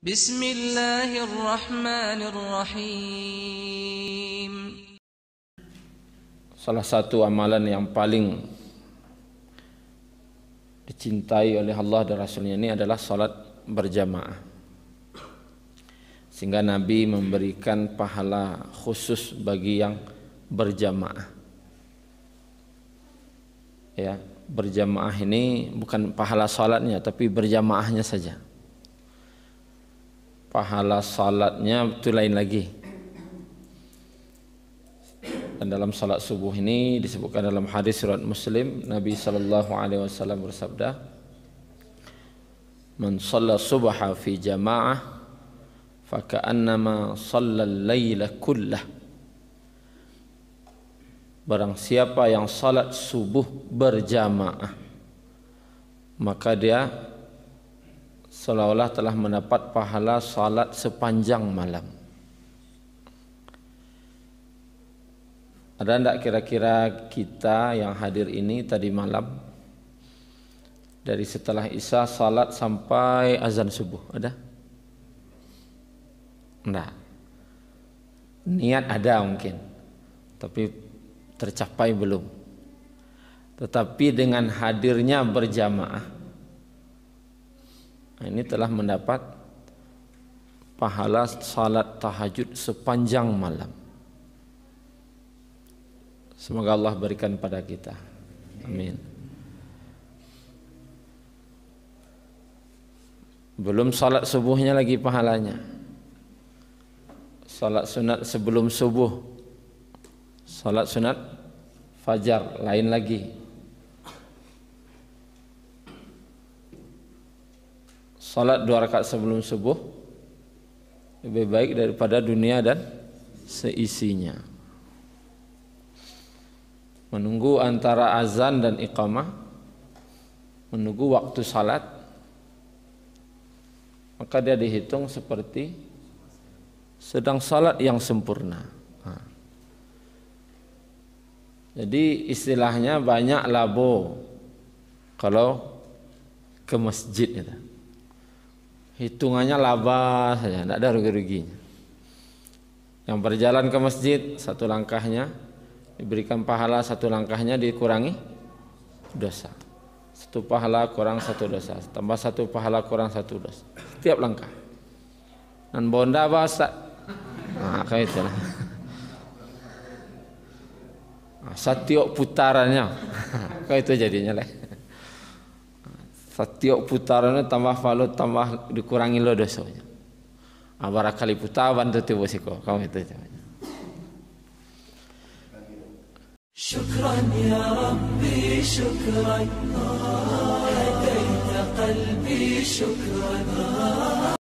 بسم الله الرحمن الرحيم Salah satu amalan yang paling dicintai oleh Allah dan Rasulnya ini adalah salat berjamaah. Sehingga Nabi memberikan pahala khusus bagi yang berjamaah. Ya, berjamaah ini bukan pahala salatnya tapi berjamaahnya saja pahala salatnya itu lain lagi dan dalam salat subuh ini disebutkan dalam hadis surat Muslim Nabi sallallahu alaihi wasallam bersabda Man shalla subha fi jama'ah fa ka'annama shalla al-laila kullah Barang siapa yang salat subuh berjamaah maka dia seolah-olah telah mendapat pahala salat sepanjang malam. Ada tidak kira-kira kita yang hadir ini tadi malam dari setelah isya salat sampai azan subuh ada? Nah, niat ada mungkin, tapi tercapai belum. Tetapi dengan hadirnya berjamaah, Nah, ini telah mendapat pahala salat tahajud sepanjang malam. Semoga Allah berikan pada kita. Amin. Belum salat subuhnya lagi pahalanya. Salat sunat sebelum subuh. Salat sunat fajar lain lagi salat dua rakaat sebelum subuh lebih baik daripada dunia dan seisinya. Menunggu antara azan dan iqamah, menunggu waktu salat, maka dia dihitung seperti sedang salat yang sempurna. Jadi istilahnya banyak labo kalau ke masjid itu hitungannya laba saja, tidak ada rugi-ruginya. Yang berjalan ke masjid satu langkahnya diberikan pahala satu langkahnya dikurangi dosa. Satu pahala kurang satu dosa, tambah satu pahala kurang satu dosa. Setiap langkah. Dan bonda bahasa. Nah, kayak itulah. Setiap putarannya, kayak itu jadinya lah setiap putarannya tambah falo tambah dikurangi lo dosanya abara nah, kali putaban tuh tiba siko kamu itu